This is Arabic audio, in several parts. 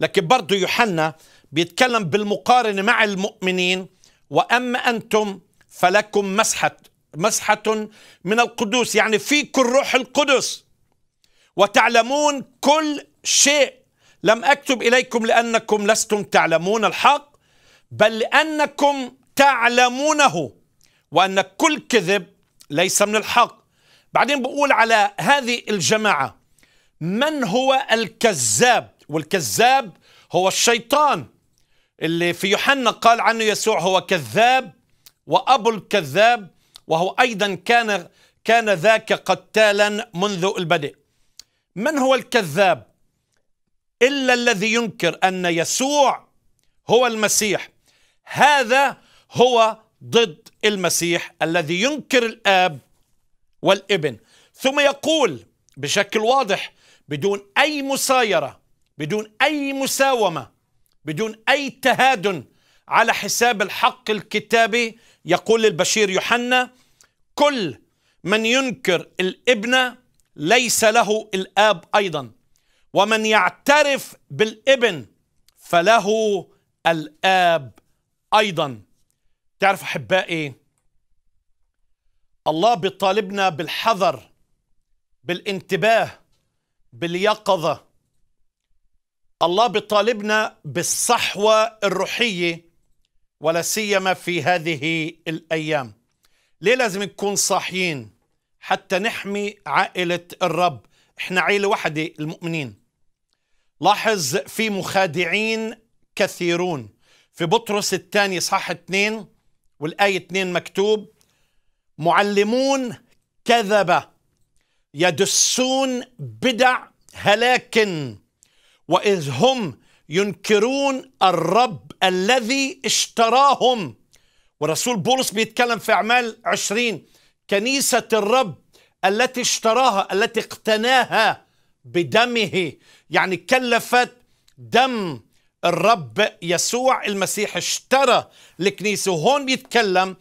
لكن برضه يوحنا بيتكلم بالمقارنة مع المؤمنين وأما أنتم فلكم مسحة مسحة من القدوس يعني فيكم الروح القدس وتعلمون كل شيء لم أكتب إليكم لأنكم لستم تعلمون الحق بل لأنكم تعلمونه وأن كل كذب ليس من الحق بعدين بقول على هذه الجماعة من هو الكذاب والكذاب هو الشيطان اللي في يوحنا قال عنه يسوع هو كذاب وأبو الكذاب وهو أيضا كان كان ذاك قتالا منذ البدء من هو الكذاب إلا الذي ينكر أن يسوع هو المسيح هذا هو ضد المسيح الذي ينكر الآب والابن ثم يقول بشكل واضح بدون أي مسايرة بدون أي مساومة بدون أي تهادن على حساب الحق الكتابي يقول البشير يوحنا كل من ينكر الابن ليس له الآب أيضا ومن يعترف بالابن فله الآب أيضا تعرف أحبائي الله بيطالبنا بالحذر بالانتباه باليقظة الله بيطالبنا بالصحوة الروحية ولا سيما في هذه الأيام ليه لازم نكون صاحيين حتى نحمي عائلة الرب احنا عائلة واحدة المؤمنين لاحظ في مخادعين كثيرون في بطرس الثاني صح اثنين والآية اثنين مكتوب معلمون كذبة يدسون بدع هلاك واذ هم ينكرون الرب الذي اشتراهم ورسول بولس بيتكلم في اعمال عشرين كنيسه الرب التي اشتراها التي اقتناها بدمه يعني كلفت دم الرب يسوع المسيح اشترى الكنيسه وهون بيتكلم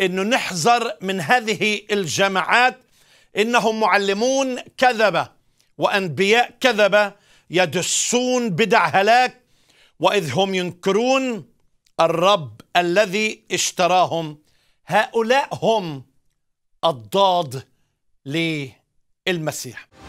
انه نحذر من هذه الجماعات إنهم معلمون كذبة وأنبياء كذبة يدسون بدع هلاك وإذ هم ينكرون الرب الذي اشتراهم هؤلاء هم الضاد للمسيح